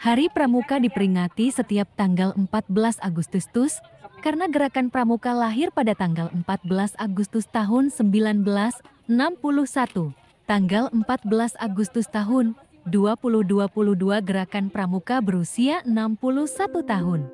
Hari Pramuka diperingati setiap tanggal 14 Agustus karena gerakan pramuka lahir pada tanggal 14 Agustus tahun 1961. Tanggal 14 Agustus tahun 2022 gerakan pramuka berusia 61 tahun.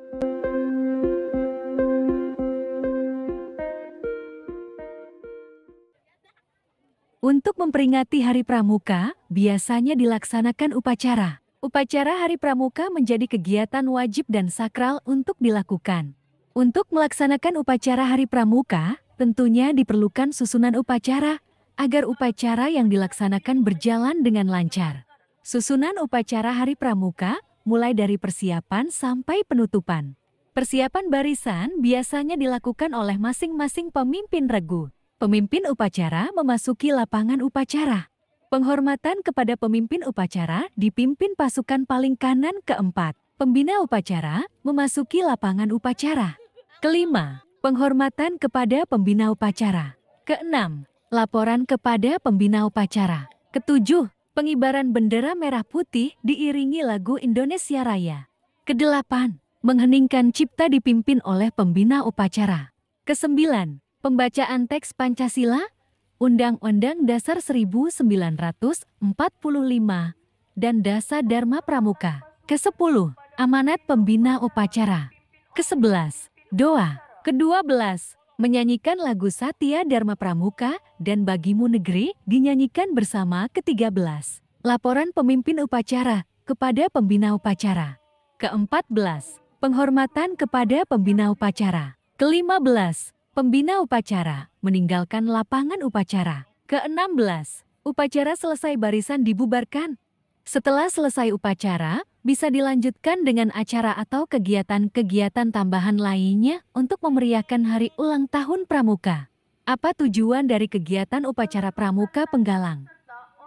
Untuk memperingati Hari Pramuka, biasanya dilaksanakan upacara. Upacara Hari Pramuka menjadi kegiatan wajib dan sakral untuk dilakukan. Untuk melaksanakan upacara Hari Pramuka, tentunya diperlukan susunan upacara agar upacara yang dilaksanakan berjalan dengan lancar. Susunan upacara Hari Pramuka mulai dari persiapan sampai penutupan. Persiapan barisan biasanya dilakukan oleh masing-masing pemimpin regu. Pemimpin upacara memasuki lapangan upacara Penghormatan kepada pemimpin upacara dipimpin pasukan paling kanan keempat. Pembina upacara memasuki lapangan upacara. Kelima, penghormatan kepada pembina upacara. Keenam, laporan kepada pembina upacara. Ketujuh, pengibaran bendera merah putih diiringi lagu Indonesia Raya. Kedelapan, mengheningkan cipta dipimpin oleh pembina upacara. Kesembilan, pembacaan teks Pancasila Undang-Undang Dasar 1945 dan Dasar Dharma Pramuka. Ke-10, Amanat Pembina Upacara. Ke-11, Doa. Ke-12, menyanyikan lagu Satya Dharma Pramuka dan Bagimu Negeri dinyanyikan bersama ke-13. Laporan pemimpin upacara kepada pembina upacara. Ke-14, penghormatan kepada pembina upacara. Ke-15, Pembina upacara meninggalkan lapangan upacara. Ke-16, upacara selesai barisan dibubarkan. Setelah selesai upacara, bisa dilanjutkan dengan acara atau kegiatan-kegiatan tambahan lainnya untuk memeriahkan hari ulang tahun pramuka. Apa tujuan dari kegiatan upacara pramuka penggalang?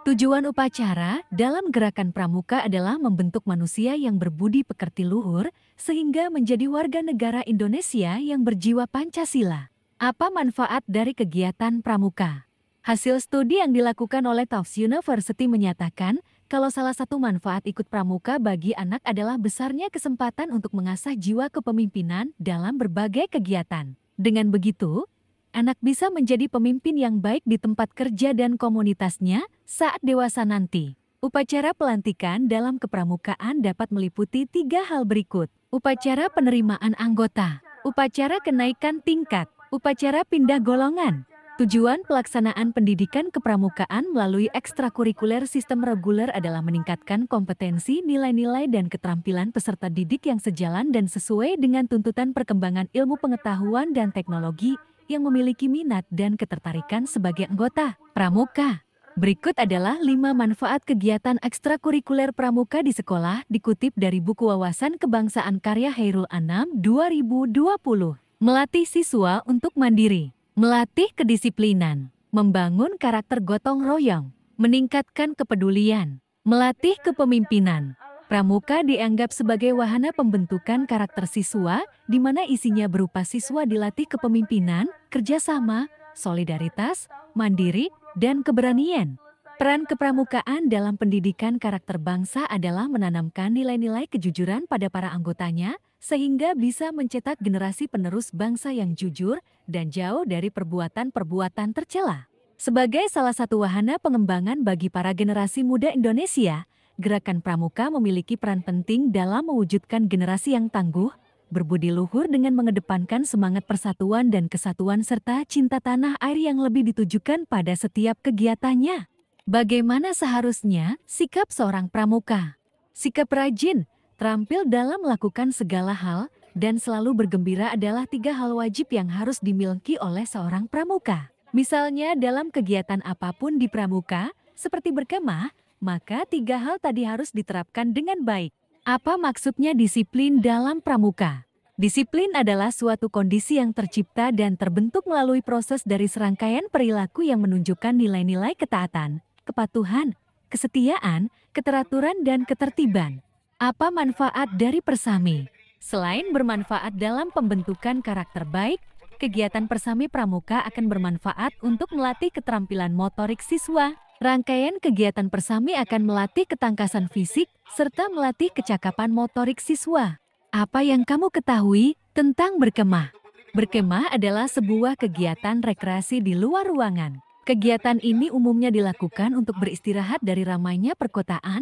Tujuan upacara dalam gerakan pramuka adalah membentuk manusia yang berbudi pekerti luhur sehingga menjadi warga negara Indonesia yang berjiwa Pancasila. Apa manfaat dari kegiatan pramuka? Hasil studi yang dilakukan oleh Tufts University menyatakan kalau salah satu manfaat ikut pramuka bagi anak adalah besarnya kesempatan untuk mengasah jiwa kepemimpinan dalam berbagai kegiatan. Dengan begitu, anak bisa menjadi pemimpin yang baik di tempat kerja dan komunitasnya saat dewasa nanti. Upacara pelantikan dalam kepramukaan dapat meliputi tiga hal berikut. Upacara penerimaan anggota, upacara kenaikan tingkat, Upacara pindah golongan. Tujuan pelaksanaan pendidikan kepramukaan melalui ekstrakurikuler sistem reguler adalah meningkatkan kompetensi, nilai-nilai, dan keterampilan peserta didik yang sejalan dan sesuai dengan tuntutan perkembangan ilmu pengetahuan dan teknologi yang memiliki minat dan ketertarikan sebagai anggota pramuka. Berikut adalah 5 manfaat kegiatan ekstrakurikuler pramuka di sekolah dikutip dari buku Wawasan Kebangsaan karya Hairul Anam 2020. Melatih siswa untuk mandiri, melatih kedisiplinan, membangun karakter gotong royong, meningkatkan kepedulian, melatih kepemimpinan. Pramuka dianggap sebagai wahana pembentukan karakter siswa, di mana isinya berupa siswa dilatih kepemimpinan, kerjasama, solidaritas, mandiri, dan keberanian. Peran kepramukaan dalam pendidikan karakter bangsa adalah menanamkan nilai-nilai kejujuran pada para anggotanya, sehingga bisa mencetak generasi penerus bangsa yang jujur dan jauh dari perbuatan-perbuatan tercela. Sebagai salah satu wahana pengembangan bagi para generasi muda Indonesia, Gerakan Pramuka memiliki peran penting dalam mewujudkan generasi yang tangguh, berbudi luhur dengan mengedepankan semangat persatuan dan kesatuan serta cinta tanah air yang lebih ditujukan pada setiap kegiatannya. Bagaimana seharusnya sikap seorang pramuka? Sikap rajin, Terampil dalam melakukan segala hal dan selalu bergembira adalah tiga hal wajib yang harus dimiliki oleh seorang pramuka. Misalnya dalam kegiatan apapun di pramuka, seperti berkemah, maka tiga hal tadi harus diterapkan dengan baik. Apa maksudnya disiplin dalam pramuka? Disiplin adalah suatu kondisi yang tercipta dan terbentuk melalui proses dari serangkaian perilaku yang menunjukkan nilai-nilai ketaatan, kepatuhan, kesetiaan, keteraturan, dan ketertiban. Apa manfaat dari persami? Selain bermanfaat dalam pembentukan karakter baik, kegiatan persami pramuka akan bermanfaat untuk melatih keterampilan motorik siswa. Rangkaian kegiatan persami akan melatih ketangkasan fisik serta melatih kecakapan motorik siswa. Apa yang kamu ketahui tentang berkemah? Berkemah adalah sebuah kegiatan rekreasi di luar ruangan. Kegiatan ini umumnya dilakukan untuk beristirahat dari ramainya perkotaan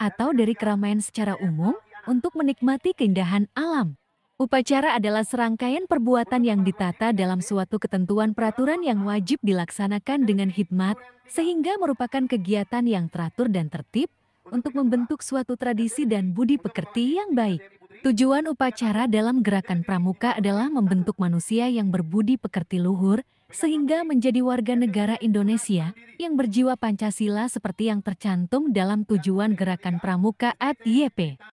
atau dari keramaian secara umum untuk menikmati keindahan alam. Upacara adalah serangkaian perbuatan yang ditata dalam suatu ketentuan peraturan yang wajib dilaksanakan dengan hikmat, sehingga merupakan kegiatan yang teratur dan tertib untuk membentuk suatu tradisi dan budi pekerti yang baik. Tujuan upacara dalam gerakan pramuka adalah membentuk manusia yang berbudi pekerti luhur sehingga menjadi warga negara Indonesia yang berjiwa Pancasila seperti yang tercantum dalam tujuan Gerakan Pramuka at YP.